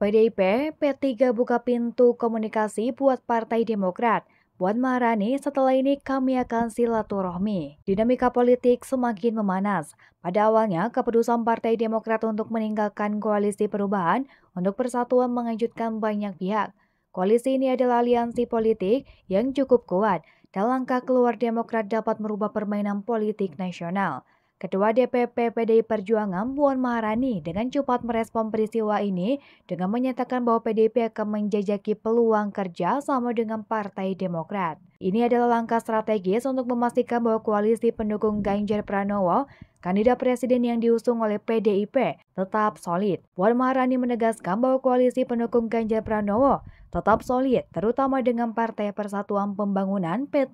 PDIP, P3 buka pintu komunikasi buat Partai Demokrat. Buat Maharani, setelah ini kami akan silaturahmi. Dinamika politik semakin memanas. Pada awalnya, keputusan Partai Demokrat untuk meninggalkan koalisi perubahan untuk persatuan mengejutkan banyak pihak. Koalisi ini adalah aliansi politik yang cukup kuat dan langkah keluar Demokrat dapat merubah permainan politik nasional. Ketua DPP PDI Perjuangan Puan Maharani dengan cepat merespon peristiwa ini dengan menyatakan bahwa PDIP akan menjajaki peluang kerja sama dengan Partai Demokrat. Ini adalah langkah strategis untuk memastikan bahwa koalisi pendukung Ganjar Pranowo kandidat presiden yang diusung oleh PDIP tetap solid. Puan Maharani menegaskan bahwa koalisi pendukung Ganjar Pranowo tetap solid, terutama dengan Partai Persatuan Pembangunan P3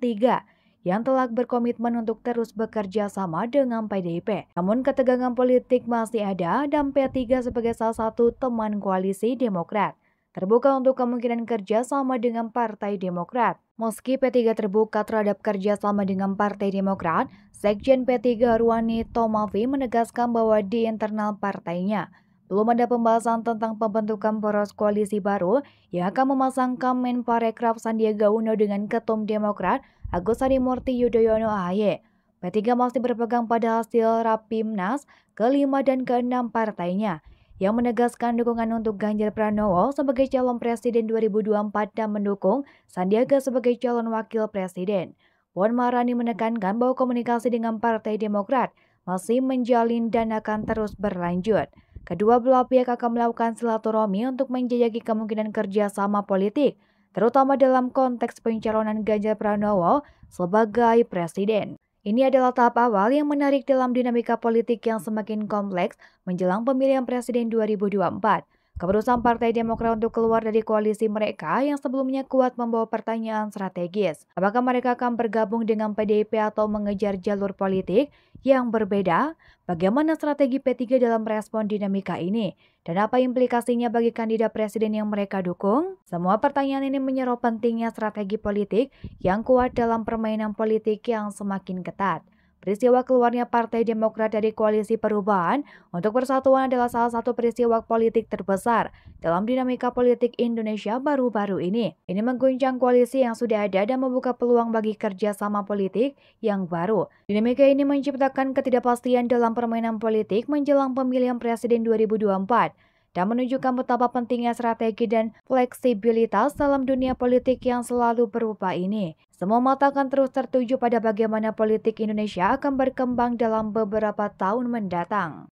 yang telah berkomitmen untuk terus bekerja sama dengan PDIP. Namun ketegangan politik masih ada dan P3 sebagai salah satu teman koalisi Demokrat terbuka untuk kemungkinan kerja sama dengan Partai Demokrat. Meski P3 terbuka terhadap kerja sama dengan Partai Demokrat, Sekjen P3 Ruani Tomavi menegaskan bahwa di internal partainya belum ada pembahasan tentang pembentukan poros koalisi baru yang akan memasangkan Menparekraf Sandiaga Uno dengan Ketum Demokrat Agus Harimurti Yudhoyono AHY. P3 masih berpegang pada hasil Rapimnas kelima dan keenam partainya yang menegaskan dukungan untuk Ganjar Pranowo sebagai calon presiden 2024 dan mendukung Sandiaga sebagai calon wakil presiden. Puan Marani menekankan bahwa komunikasi dengan Partai Demokrat masih menjalin dan akan terus berlanjut. Kedua belah pihak akan melakukan silaturahmi untuk menjajaki kemungkinan kerjasama politik terutama dalam konteks pencalonan Ganjar Pranowo sebagai presiden. Ini adalah tahap awal yang menarik dalam dinamika politik yang semakin kompleks menjelang pemilihan presiden 2024. Keputusan Partai Demokrat untuk keluar dari koalisi mereka yang sebelumnya kuat membawa pertanyaan strategis. Apakah mereka akan bergabung dengan PDIP atau mengejar jalur politik yang berbeda? Bagaimana strategi P3 dalam respon dinamika ini? Dan apa implikasinya bagi kandidat presiden yang mereka dukung? Semua pertanyaan ini menyerupai pentingnya strategi politik yang kuat dalam permainan politik yang semakin ketat. Peristiwa keluarnya Partai Demokrat dari Koalisi Perubahan untuk Persatuan adalah salah satu peristiwa politik terbesar dalam dinamika politik Indonesia baru-baru ini. Ini mengguncang koalisi yang sudah ada dan membuka peluang bagi kerjasama politik yang baru. Dinamika ini menciptakan ketidakpastian dalam permainan politik menjelang pemilihan presiden 2024 dan menunjukkan betapa pentingnya strategi dan fleksibilitas dalam dunia politik yang selalu berubah ini. Semua mata akan terus tertuju pada bagaimana politik Indonesia akan berkembang dalam beberapa tahun mendatang.